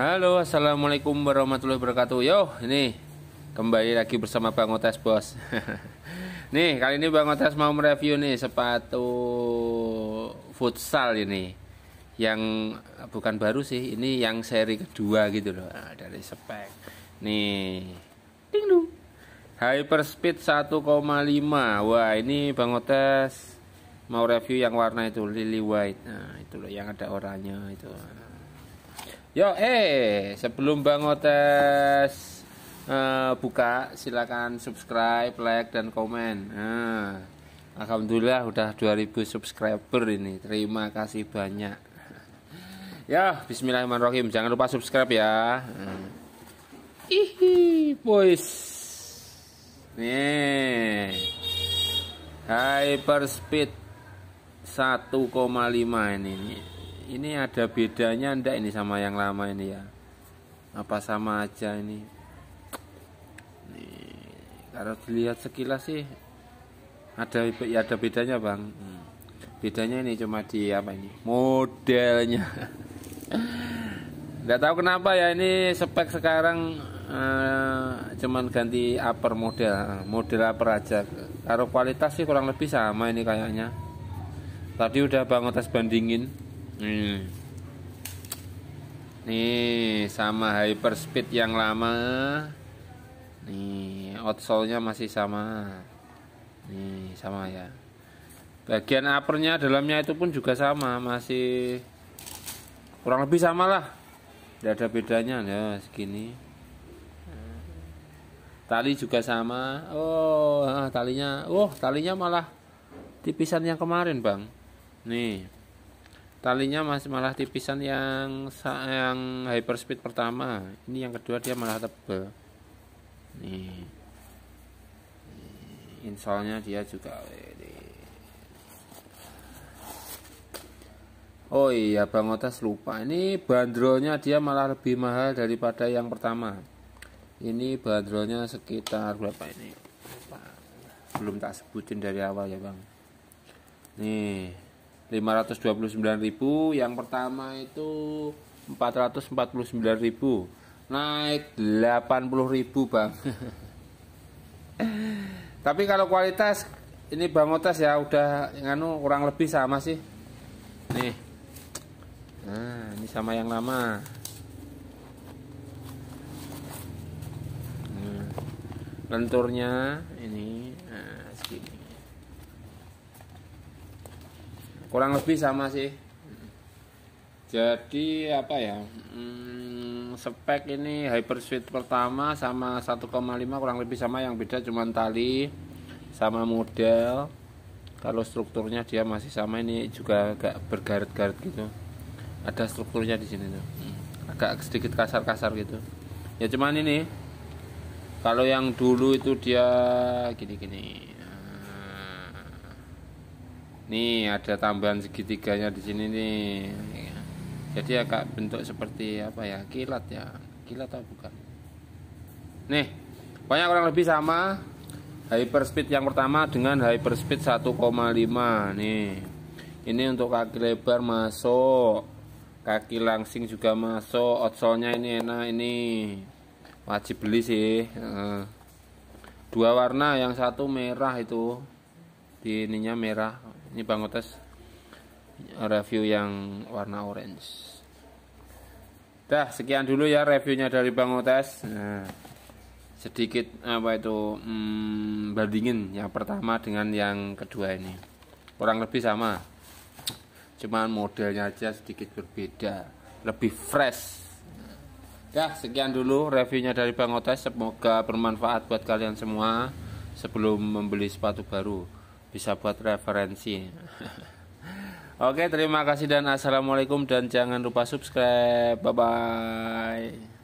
Halo, assalamualaikum warahmatullahi wabarakatuh. Yo, ini kembali lagi bersama Bang Otes Bos. nih, kali ini Bang Otes mau mereview nih sepatu futsal ini yang bukan baru sih, ini yang seri kedua gitu loh nah, dari spek. Nih, ding dong. Hyper Speed 1,5. Wah, ini Bang Otes mau review yang warna itu lily white. Nah, itu loh yang ada oranya itu. Yo, eh, sebelum Bang Otes uh, buka, silakan subscribe, like, dan komen. Nah, Alhamdulillah udah 2000 subscriber ini. Terima kasih banyak. Ya, bismillahirrahmanirrahim. Jangan lupa subscribe ya. Nah. Ihi, boys. Nih. Hyper speed 1,5 ini ini ada bedanya ndak ini sama yang lama ini ya apa sama aja ini nih, kalau dilihat sekilas sih ada ya ada bedanya bang hmm. bedanya ini cuma di apa ini modelnya nggak tahu kenapa ya ini spek sekarang uh, cuman ganti upper model model upper aja kalau kualitas sih kurang lebih sama ini kayaknya tadi udah bang tes bandingin Nih. Nih, sama hyperspeed yang lama. Nih, outsole-nya masih sama. Nih, sama ya. Bagian uppernya dalamnya itu pun juga sama, masih kurang lebih sama lah. Tidak ada bedanya ya segini. Tali juga sama. Oh, ah, talinya. Oh, talinya malah tipisan yang kemarin, Bang. Nih talinya masih malah tipisan yang yang hyperspeed pertama ini yang kedua dia malah tebel nih insolnya dia juga oh iya bang otas lupa ini bandrolnya dia malah lebih mahal daripada yang pertama ini bandrolnya sekitar berapa ini belum tak sebutin dari awal ya bang nih 529.000 yang pertama itu 449.000 naik 80.000 Bang tapi kalau kualitas ini Bang Otas ya udah nganu kurang lebih sama sih nih nah ini sama yang lama nah, lenturnya ini nah, segini kurang lebih sama sih jadi apa ya hmm, spek ini hyperspeed pertama sama 1,5 kurang lebih sama yang beda cuma tali sama model kalau strukturnya dia masih sama ini juga agak bergaret-garet gitu ada strukturnya di sini tuh agak sedikit kasar-kasar gitu ya cuman ini kalau yang dulu itu dia gini-gini nih ada tambahan segitiganya di sini nih jadi agak bentuk seperti apa ya kilat ya kilat atau bukan nih banyak kurang lebih sama hyperspeed yang pertama dengan hyperspeed 1,5 nih ini untuk kaki lebar masuk kaki langsing juga masuk outsole-nya ini enak ini wajib beli sih dua warna yang satu merah itu di ininya merah ini Bang Otas review yang warna orange dah sekian dulu ya reviewnya dari Bang Otas nah, sedikit apa itu hmm, bandingin yang pertama dengan yang kedua ini kurang lebih sama cuman modelnya aja sedikit berbeda lebih fresh dah sekian dulu reviewnya dari Bang Otes. semoga bermanfaat buat kalian semua sebelum membeli sepatu baru bisa buat referensi Oke terima kasih dan assalamualaikum dan jangan lupa subscribe bye bye